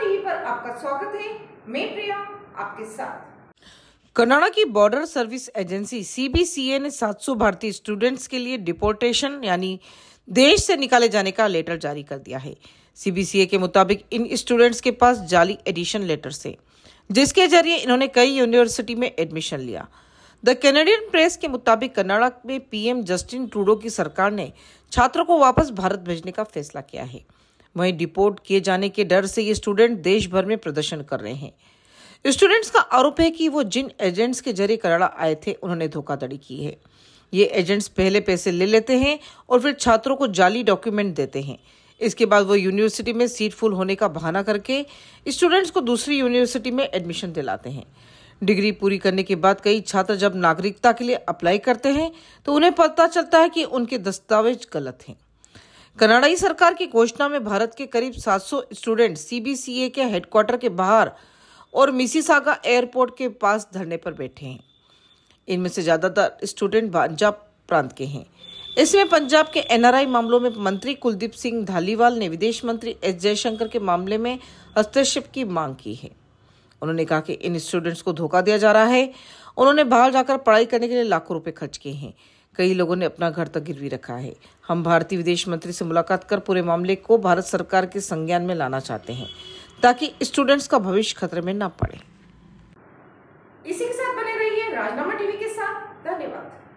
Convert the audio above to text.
TV पर आपका स्वागत है मैं प्रिया आपके साथ कनाडा की बॉर्डर सर्विस एजेंसी सीबीसीए ने 700 भारतीय स्टूडेंट्स के लिए डिपोर्टेशन यानी देश से निकाले जाने का लेटर जारी कर दिया है सीबीसीए के मुताबिक इन स्टूडेंट्स के पास जाली एडिशन लेटर से जिसके जरिए इन्होंने कई यूनिवर्सिटी में एडमिशन लिया द कैनेडियन प्रेस के मुताबिक कनाडा में पीएम जस्टिन ट्रूडो की सरकार ने छात्रों को वापस भारत भेजने का फैसला किया है वहीं डिपोर्ट किए जाने के डर से ये स्टूडेंट देश भर में प्रदर्शन कर रहे हैं स्टूडेंट्स का आरोप है कि वो जिन एजेंट्स के जरिए कराड़ा आए थे उन्होंने धोखाधड़ी की है ये एजेंट्स पहले पैसे ले लेते हैं और फिर छात्रों को जाली डॉक्यूमेंट देते हैं इसके बाद वो यूनिवर्सिटी में सीट फुल होने का बहाना करके स्टूडेंट्स को दूसरी यूनिवर्सिटी में एडमिशन दिलाते हैं डिग्री पूरी करने के बाद कई छात्र जब नागरिकता के लिए अप्लाई करते हैं तो उन्हें पता चलता है कि उनके दस्तावेज गलत हैं कनाडाई सरकार की घोषणा में भारत के करीब 700 स्टूडेंट सीबीसीए के हेडक्वार्टर के बाहर और मिसीसागा एयरपोर्ट के पास धरने पर बैठे हैं इनमें से ज़्यादातर स्टूडेंट पंजाब प्रांत के हैं इसमें पंजाब के एनआरआई मामलों में मंत्री कुलदीप सिंह धालीवाल ने विदेश मंत्री एस जयशंकर के मामले में हस्तक्षेप की मांग की है उन्होंने कहा कि इन स्टूडेंट्स को धोखा दिया जा रहा है उन्होंने बाहर जाकर पढ़ाई करने के लिए लाखों रुपए खर्च किए हैं कई लोगों ने अपना घर तक गिरवी रखा है हम भारतीय विदेश मंत्री से मुलाकात कर पूरे मामले को भारत सरकार के संज्ञान में लाना चाहते हैं ताकि स्टूडेंट्स का भविष्य खतरे में न पड़े इसी के साथ बने रहिए राजनामा टीवी के साथ धन्यवाद